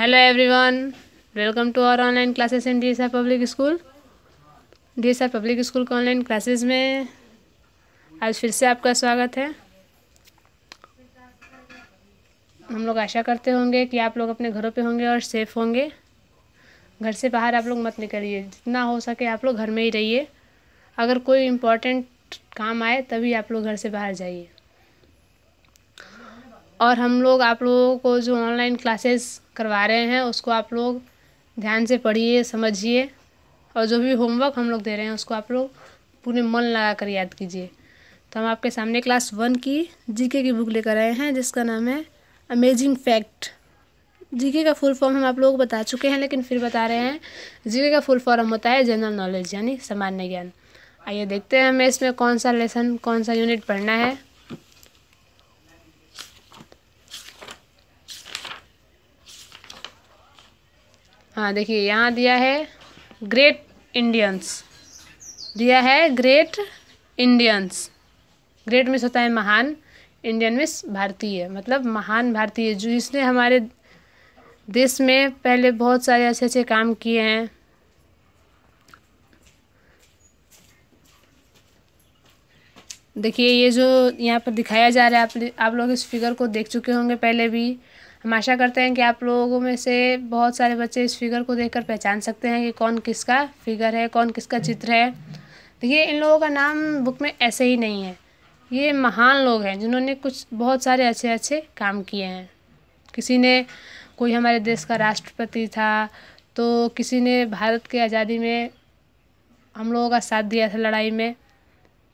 hello everyone welcome to our online classes in D public school D public school के online classes में आज फिर से आपका स्वागत है हम लोग आशा करते होंगे कि आप लोग अपने घरों पे होंगे और सेफ़ होंगे घर से बाहर आप लोग मत निकलिए जितना हो सके आप लोग घर में ही रहिए अगर कोई इम्पोर्टेंट काम आए तभी आप लोग घर से बाहर जाइए और हम लोग आप लोगों को जो ऑनलाइन क्लासेस करवा रहे हैं उसको आप लोग ध्यान से पढ़िए समझिए और जो भी होमवर्क हम लोग दे रहे हैं उसको आप लोग पूरे मन लगा कर याद कीजिए तो हम आपके सामने क्लास वन की जीके की बुक लेकर आए हैं जिसका नाम है अमेजिंग फैक्ट जीके का फुल फॉर्म हम आप लोगों को बता चुके हैं लेकिन फिर बता रहे हैं जीके का फुल फॉर्म होता है जनरल नॉलेज यानी सामान्य ज्ञान आइए देखते हैं हमें इसमें कौन सा लेसन कौन सा यूनिट पढ़ना है हाँ देखिए यहाँ दिया है ग्रेट इंडियंस दिया है ग्रेट इंडियंस ग्रेट मिस होता है महान इंडियन मिस भारतीय मतलब महान भारतीय जो इसने हमारे देश में पहले बहुत सारे अच्छे अच्छे काम किए हैं देखिए ये जो यहाँ पर दिखाया जा रहा है आप आप लोग इस फिगर को देख चुके होंगे पहले भी हम आशा करते हैं कि आप लोगों में से बहुत सारे बच्चे इस फिगर को देखकर पहचान सकते हैं कि कौन किसका फिगर है कौन किसका चित्र है देखिए तो इन लोगों का नाम बुक में ऐसे ही नहीं है ये महान लोग हैं जिन्होंने कुछ बहुत सारे अच्छे अच्छे काम किए हैं किसी ने कोई हमारे देश का राष्ट्रपति था तो किसी ने भारत के आज़ादी में हम लोगों का साथ दिया था लड़ाई में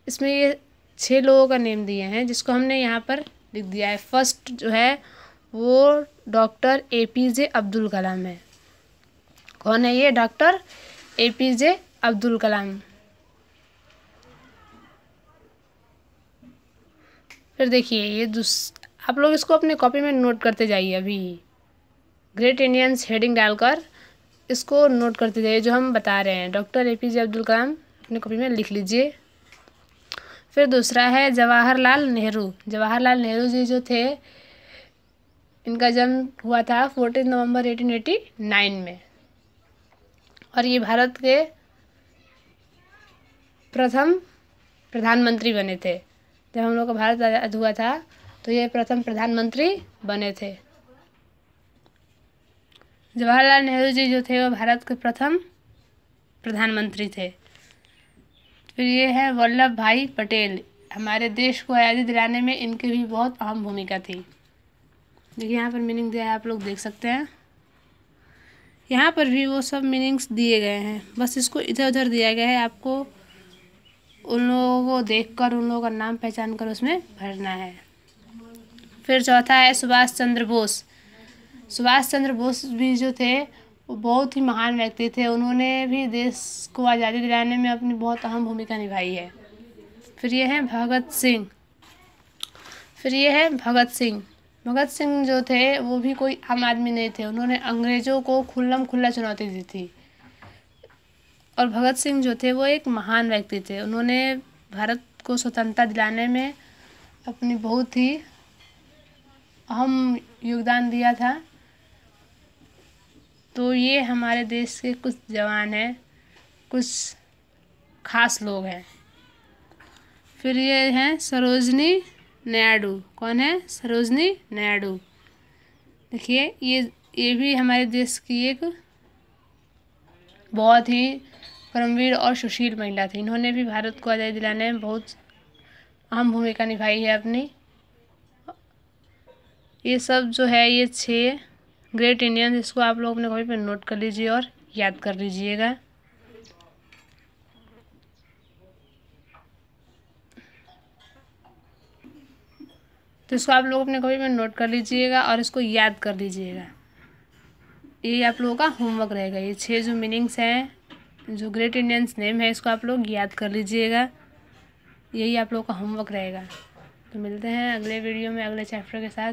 इसमें ये छः लोगों का नेम दिए हैं जिसको हमने यहाँ पर लिख दिया है फर्स्ट जो है वो doctor A P J Abdul Kalam है कौन है ये doctor A P J Abdul Kalam फिर देखिए ये दूस आप लोग इसको अपने कॉपी में नोट करते जाइए अभी ग्रेट इंडियंस हेडिंग डालकर इसको नोट करते जाइए जो हम बता रहे हैं doctor A P J Abdul Kalam अपनी कॉपी में लिख लीजिए फिर दूसरा है जवाहरलाल नेहरू जवाहरलाल नेहरू जी जो थे इनका जन्म हुआ था फोर्टीन नवंबर 1889 में और ये भारत के प्रथम प्रधानमंत्री बने थे जब हम लोग का भारत आज़ाद हुआ था तो ये प्रथम प्रधानमंत्री बने थे जवाहरलाल नेहरू जी जो थे वो भारत के प्रथम प्रधानमंत्री थे फिर ये है वल्लभ भाई पटेल हमारे देश को आज़ादी दिलाने में इनकी भी बहुत अहम भूमिका थी देखिए यहाँ पर मीनिंग दिया है आप लोग देख सकते हैं यहाँ पर भी वो सब मीनिंग्स दिए गए हैं बस इसको इधर उधर दिया गया है आपको उन लोगों को देखकर उन लोगों का नाम पहचान कर उसमें भरना है फिर चौथा है सुभाष चंद्र बोस सुभाष चंद्र बोस भी जो थे वो बहुत ही महान व्यक्ति थे उन्होंने भी देश को आज़ादी दिलाने में अपनी बहुत अहम भूमिका निभाई है फिर ये है भगत सिंह फिर ये है भगत सिंह भगत सिंह जो थे वो भी कोई आम आदमी नहीं थे उन्होंने अंग्रेज़ों को खुल्लम खुल्ला चुनौती दी थी और भगत सिंह जो थे वो एक महान व्यक्ति थे उन्होंने भारत को स्वतंत्रता दिलाने में अपनी बहुत ही अहम योगदान दिया था तो ये हमारे देश के कुछ जवान हैं कुछ खास लोग हैं फिर ये हैं सरोजनी नायडू कौन है सरोजनी नायडू देखिए ये ये भी हमारे देश की एक बहुत ही परमवीर और सुशील महिला थी इन्होंने भी भारत को आज़ादी दिलाने में बहुत अहम भूमिका निभाई है अपनी ये सब जो है ये छः ग्रेट इंडियन इसको आप लोग अपने कॉपी पर नोट कर लीजिए और याद कर लीजिएगा तो इसको आप लोग अपने कॉपी में नोट कर लीजिएगा और इसको याद कर लीजिएगा ये आप लोगों का होमवर्क रहेगा ये छः जो मीनिंग्स हैं जो ग्रेट इंडियंस नेम है इसको आप लोग याद कर लीजिएगा यही आप लोगों का होमवर्क रहेगा तो मिलते हैं अगले वीडियो में अगले चैप्टर के साथ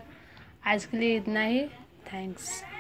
आज के लिए इतना ही थैंक्स